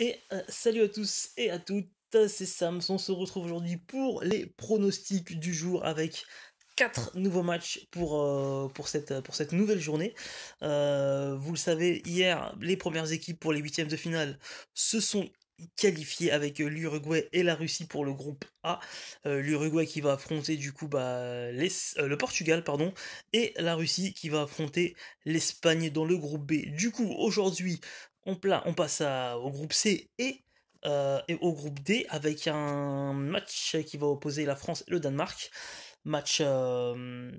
Et euh, salut à tous et à toutes, c'est Sam, on se retrouve aujourd'hui pour les pronostics du jour avec quatre nouveaux matchs pour, euh, pour, cette, pour cette nouvelle journée. Euh, vous le savez, hier, les premières équipes pour les huitièmes de finale se sont qualifiées avec l'Uruguay et la Russie pour le groupe A. L'Uruguay qui va affronter du coup bah, le Portugal pardon, et la Russie qui va affronter l'Espagne dans le groupe B. Du coup aujourd'hui on, on passe au groupe C euh, et, au groupe D avec un match qui va opposer la France et le Danemark. Match euh,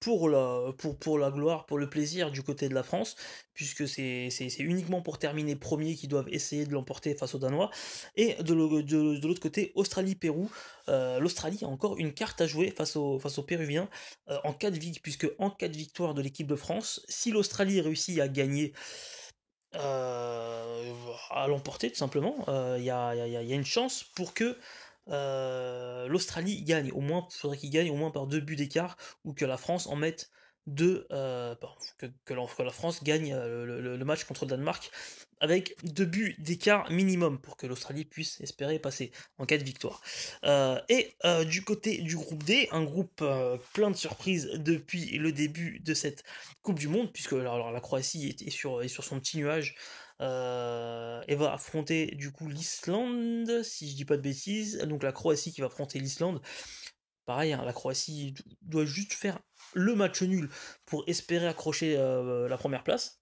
pour, la, pour, pour la gloire, pour le plaisir du côté de la France, puisque c'est uniquement pour terminer premier qu'ils doivent essayer de l'emporter face aux Danois. Et de, l'autre côté, Australie-Pérou. Euh, L'Australie a encore une carte à jouer face, au, face aux Péruviens en cas de puisque en cas de victoire de l'équipe de France, si l'Australie réussit à gagner euh, à l'emporter tout simplement. Il euh, y, a, une chance pour que euh, l'Australie gagne. Au moins, faudrait qu'il gagne au moins par deux buts d'écart ou que la France en mette deux. que, la, France gagne le match contre le Danemark avec deux buts d'écart minimum pour que l'Australie puisse espérer passer en cas de victoire. Euh, et euh, du côté du groupe D, un groupe euh, plein de surprises depuis le début de cette Coupe du Monde, puisque alors, la Croatie est, sur, sur son petit nuage et va affronter du coup l'Islande, si je dis pas de bêtises, donc la Croatie qui va affronter l'Islande. Pareil, hein, la Croatie doit juste faire le match nul pour espérer accrocher la première place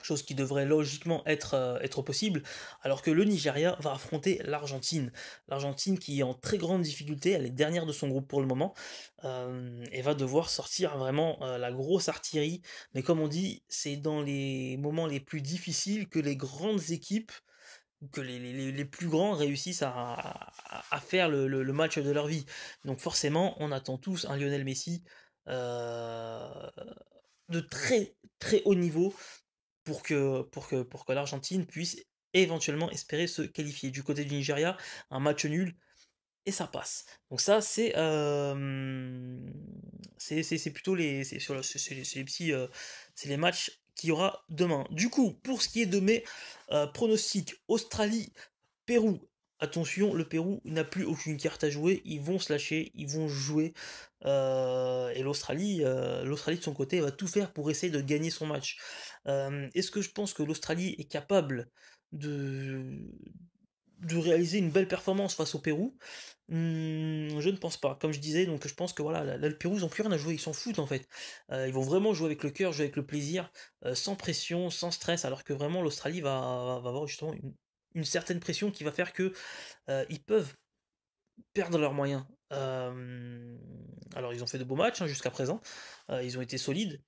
chose qui devrait logiquement être, euh, être possible, alors que le Nigeria va affronter l'Argentine. L'Argentine qui est en très grande difficulté, elle est dernière de son groupe pour le moment, euh, et va devoir sortir vraiment euh, la grosse artillerie. Mais comme on dit, c'est dans les moments les plus difficiles que les grandes équipes que les, plus grands réussissent à, faire le, match de leur vie. Donc forcément, on attend tous un Lionel Messi de très très haut niveau pour que, pour que, l'Argentine puisse éventuellement espérer se qualifier. Du côté du Nigeria, un match nul et ça passe. Donc ça, c'est euh, c'est plutôt les c'est les, les petits euh, c'est les matchs qu'il y aura demain. Du coup, pour ce qui est de mes euh, pronostics, Australie, Pérou, Attention, le Pérou n'a plus aucune carte à jouer, ils vont se lâcher, ils vont jouer. Euh, et l'Australie, euh, l'Australie de son côté va tout faire pour essayer de gagner son match. Euh, est-ce que je pense que l'Australie est capable de réaliser une belle performance face au Pérou hmm, Je ne pense pas. Comme je disais, donc je pense que voilà, le Pérou, ils n'ont plus rien à jouer, ils s'en foutent en fait. ils vont vraiment jouer avec le cœur, jouer avec le plaisir, sans pression, sans stress, alors que vraiment l'Australie va, va, avoir justement une, une certaine pression qui va faire que ils peuvent perdre leurs moyens. alors ils ont fait de beaux matchs hein, jusqu'à présent, ils ont été solides.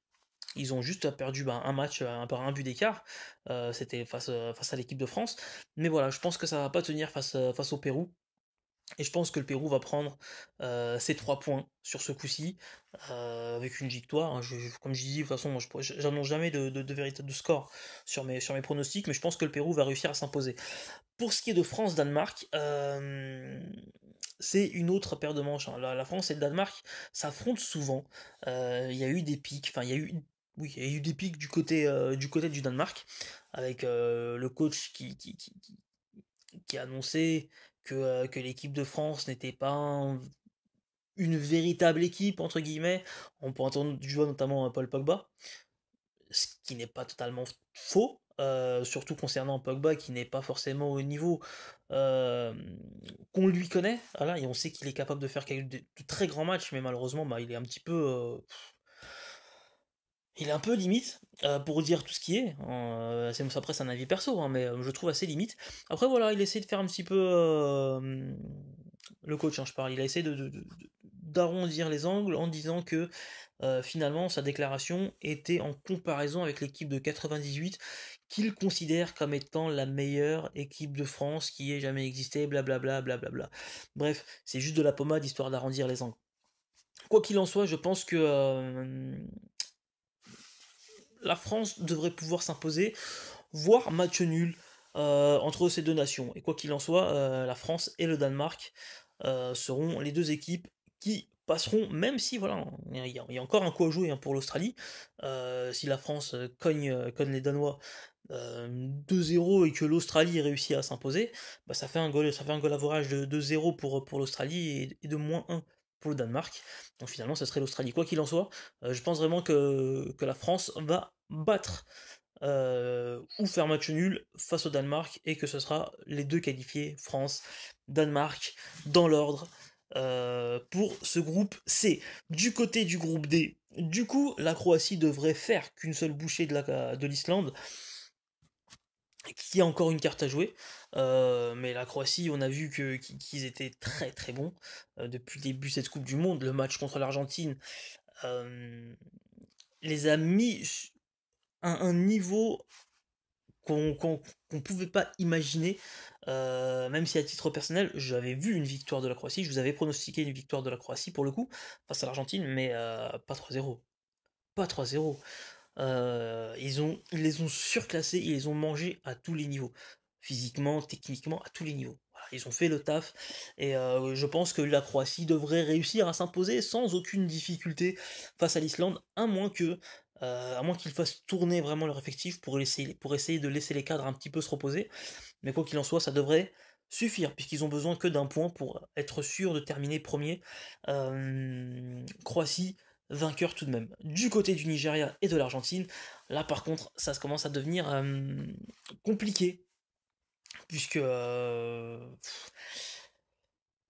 Ils ont juste perdu bah, un match par un but d'écart. C'était face, face à l'équipe de France. Mais voilà, je pense que ça va pas tenir face, face au Pérou. Et je pense que le Pérou va prendre ses trois points sur ce coup-ci, avec une victoire. Hein. comme je dis, de toute façon, moi, je n'annonce jamais de, de, score sur mes, pronostics, mais je pense que le Pérou va réussir à s'imposer. Pour ce qui est de France-Danemark, c'est une autre paire de manches. Hein. La, France et le Danemark s'affrontent souvent. Il y a eu des pics, enfin, il y a eu oui, eu des pics du côté, du, côté du Danemark, avec le coach qui a annoncé que, l'équipe de France n'était pas une véritable équipe, entre guillemets. On peut entendre du joueur notamment Paul Pogba, ce qui n'est pas totalement faux. surtout concernant Pogba qui n'est pas forcément au niveau qu'on lui connaît, et on sait qu'il est capable de faire de, très grands matchs, mais malheureusement bah, il est un petit peu il est un peu limite euh, pour dire tout ce qui est. après hein, euh, c'est un avis perso, hein, mais euh, je trouve assez limite. Après voilà, il essaie de faire un petit peu le coach, hein, je parle. Il a essayé de, d'arrondir les angles en disant que finalement sa déclaration était en comparaison avec l'équipe de 98 qu'il considère comme étant la meilleure équipe de France qui ait jamais existé, blablabla, blablabla. Bref, c'est juste de la pommade histoire d'arrondir les angles. Quoi qu'il en soit, je pense que la France devrait pouvoir s'imposer, voire match nul euh, entre ces deux nations. Et quoi qu'il en soit, euh, la France et le Danemark euh, seront les deux équipes qui passeront, même si voilà, il y, a encore un coup à jouer hein, pour l'Australie. si la France cogne, les Danois 2-0 et que l'Australie réussit à s'imposer, bah, ça fait un goal, ça fait un de 2-0 pour, pour l'Australie et, et, de moins 1 pour le Danemark. Donc finalement, ce serait l'Australie. Quoi qu'il en soit, euh, je pense vraiment que, la France va battre euh, ou faire match nul face au Danemark et que ce sera les deux qualifiés, France, Danemark, dans l'ordre. Euh, pour ce groupe C. Du côté du groupe D, du coup, la Croatie devrait faire qu'une seule bouchée de l'Islande, qui a encore une carte à jouer. Euh, mais la Croatie, on a vu que qu'ils étaient très très bons euh, depuis le début de cette Coupe du Monde. Le match contre l'Argentine euh, les a mis à un, niveau qu'on ne pouvait pas imaginer, même si à titre personnel, j'avais vu une victoire de la Croatie, je vous avais pronostiqué une victoire de la Croatie pour le coup, face à l'Argentine, mais pas 3-0. Pas 3-0. ils, ont, ils les ont surclassés, ils les ont mangés à tous les niveaux physiquement, techniquement, à tous les niveaux. ils ont fait le taf et euh, je pense que la Croatie devrait réussir à s'imposer sans aucune difficulté face à l'Islande, à moins euh, moins qu'ils fassent tourner vraiment leur effectif pour essayer, pour essayer de laisser les cadres un petit peu se reposer. Mais quoi qu'il en soit, ça devrait suffire, puisqu'ils ont besoin que d'un point pour être sûr de terminer premier. Euh, Croatie, vainqueur tout de même. Du côté du Nigeria et de l'Argentine, là par contre, ça commence à devenir compliqué puisque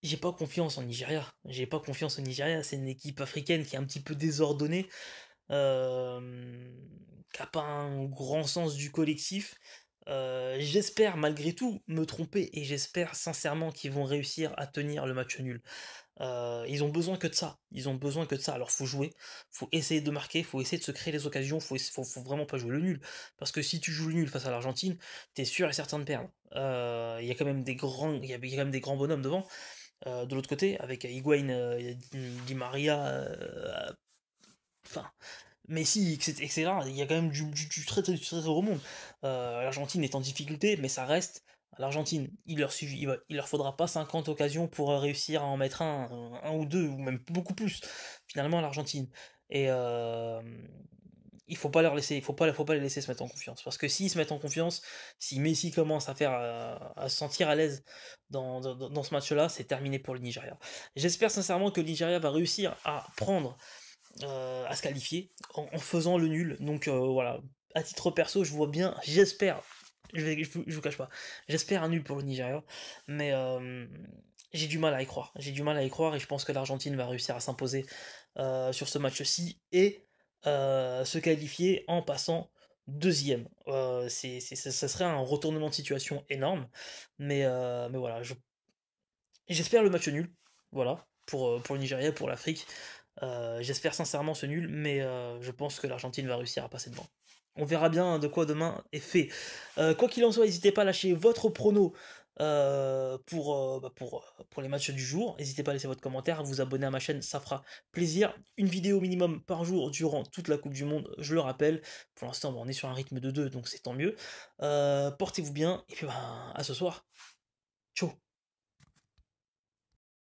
j'ai pas confiance en Nigeria. J'ai pas confiance en Nigeria. C'est une équipe africaine qui est un petit peu désordonnée, qui a pas un grand sens du collectif euh, j'espère malgré tout me tromper et j'espère sincèrement qu'ils vont réussir à tenir le match nul. Euh, ils ont besoin que de ça. Ils ont besoin que de ça. Alors faut jouer, faut essayer de marquer, faut essayer de se créer les occasions, faut, faut, faut vraiment pas jouer le nul. Parce que si tu joues le nul face à l'Argentine, Tu es sûr et certain de perdre. Euh, il y a quand même des grands, il a quand même des grands bonhommes devant. de l'autre côté, avec Higuain, Di Maria, enfin Messi, etc. Il y a quand même du, du, très, très, très, gros monde. Euh, L'Argentine est en difficulté, mais ça reste l'Argentine. Il leur, il, leur faudra pas 50 occasions pour euh, réussir à en mettre un, un ou deux, ou même beaucoup plus, finalement, l'Argentine. Et euh, il faut pas leur laisser, il faut pas, faut pas les laisser se mettre en confiance. Parce que s'ils se mettent en confiance, si Messi commence à faire, à se sentir à l'aise dans, dans, dans, ce match-là, c'est terminé pour le Nigeria. J'espère sincèrement que le Nigeria va réussir à prendre euh, à se qualifier en, faisant le nul. Donc euh, voilà, à titre perso, je vois bien, j'espère, je, je, vous cache pas, j'espère un nul pour le Nigeria, mais euh, j'ai du mal à y croire. J'ai du mal à y croire et je pense que l'Argentine va réussir à s'imposer sur ce match-ci et se qualifier en passant deuxième. c'est, ça serait un retournement de situation énorme, mais, mais voilà, j'espère le match nul. Voilà, pour, pour le Nigeria, pour l'Afrique. Euh, j'espère sincèrement ce nul, mais euh, je pense que l'Argentine va réussir à passer devant. On verra bien de quoi demain est fait. Euh, quoi qu'il en soit, n'hésitez pas à lâcher votre prono pour, bah, pour, pour, les matchs du jour. N'hésitez pas à laisser votre commentaire, à vous abonner à ma chaîne, ça fera plaisir. Une vidéo minimum par jour durant toute la Coupe du Monde, je le rappelle. Pour l'instant, bah, on est sur un rythme de 2, donc c'est tant mieux. Portez-vous bien, et puis bah, à ce soir. Ciao